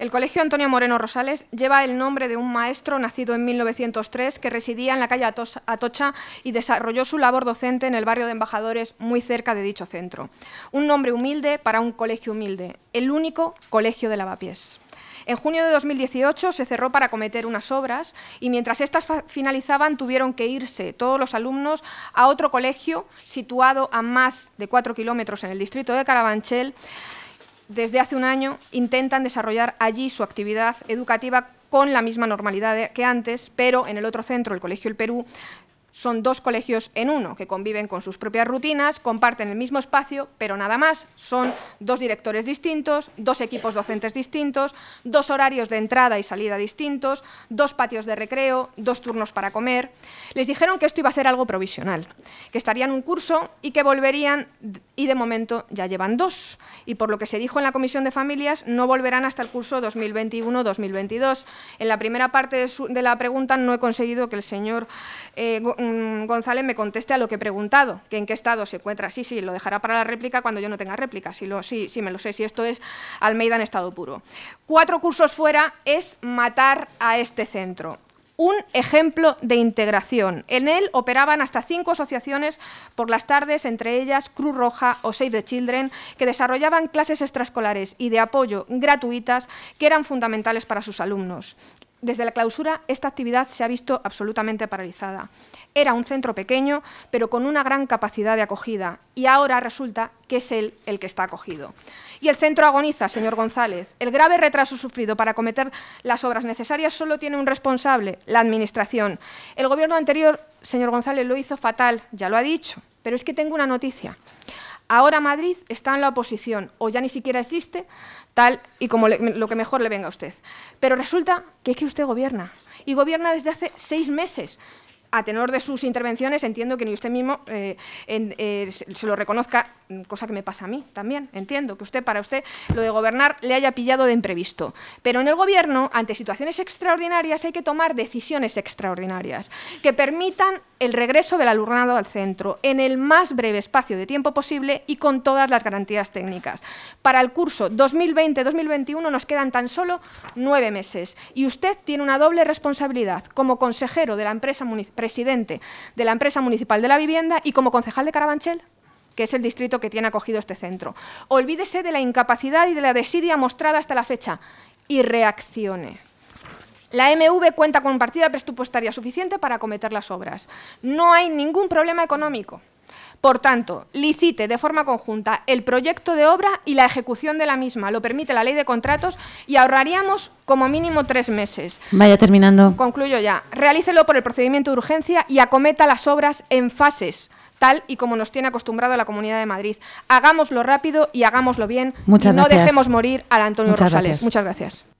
El Colegio Antonio Moreno Rosales lleva el nombre de un maestro nacido en 1903 que residía en la calle Atocha y desarrolló su labor docente en el barrio de Embajadores, muy cerca de dicho centro. Un nombre humilde para un colegio humilde, el único colegio de lavapiés. En junio de 2018 se cerró para cometer unas obras y mientras estas finalizaban tuvieron que irse todos los alumnos a otro colegio situado a más de cuatro kilómetros en el distrito de Carabanchel, desde hace un año intentan desarrollar allí su actividad educativa con la misma normalidad que antes, pero en el otro centro, el Colegio El Perú, son dos colegios en uno, que conviven con sus propias rutinas, comparten el mismo espacio, pero nada más. Son dos directores distintos, dos equipos docentes distintos, dos horarios de entrada y salida distintos, dos patios de recreo, dos turnos para comer. Les dijeron que esto iba a ser algo provisional, que estarían un curso y que volverían, y de momento ya llevan dos. Y por lo que se dijo en la Comisión de Familias, no volverán hasta el curso 2021-2022. En la primera parte de, la pregunta no he conseguido que el señor... Eh, González me conteste a lo que he preguntado, que en qué estado se encuentra. Sí, sí, lo dejará para la réplica cuando yo no tenga réplica, si sí, sí, me lo sé, si esto es Almeida en estado puro. Cuatro cursos fuera es matar a este centro un ejemplo de integración. En él operaban hasta cinco asociaciones por las tardes, entre ellas Cruz Roja o Save the Children, que desarrollaban clases extraescolares y de apoyo gratuitas que eran fundamentales para sus alumnos desde la clausura esta actividad se ha visto absolutamente paralizada. Era un centro pequeño, pero con una gran capacidad de acogida, y ahora resulta que es él el que está acogido. Y el centro agoniza, señor González. El grave retraso sufrido para cometer las obras necesarias solo tiene un responsable, la Administración. El gobierno anterior, señor González, lo hizo fatal, ya lo ha dicho, pero es que tengo una noticia. Ahora Madrid está en la oposición, o ya ni siquiera existe, tal y como lo que mejor le venga a usted. Pero resulta que es que usted gobierna, y gobierna desde hace seis meses. A tenor de sus intervenciones, entiendo que ni usted mismo eh, eh, se lo reconozca cosa que me pasa a mí también. Entiendo que usted, para usted, lo de gobernar le haya pillado de imprevisto. Pero en el gobierno, ante situaciones extraordinarias, hay que tomar decisiones extraordinarias que permitan el regreso del alumnado al centro en el más breve espacio de tiempo posible y con todas las garantías técnicas. Para el curso 2020-2021 nos quedan tan solo nueve meses y usted tiene una doble responsabilidad como consejero de la empresa presidente de la empresa municipal de la vivienda y como concejal de Carabanchel que es el distrito que tiene acogido este centro. Olvídese de la incapacidad y de la desidia mostrada hasta la fecha y reaccione. La MV cuenta con partida presupuestaria suficiente para acometer las obras. No hay ningún problema económico. Por tanto, licite de forma conjunta el proyecto de obra y la ejecución de la misma. Lo permite la ley de contratos y ahorraríamos como mínimo tres meses. Vaya terminando. Concluyo ya. Realícelo por el procedimiento de urgencia y acometa las obras en fases tal y como nos tiene acostumbrado la Comunidad de Madrid. Hagámoslo rápido y hagámoslo bien. Muchas y no dejemos morir al Antonio Rosales. Muchas gracias.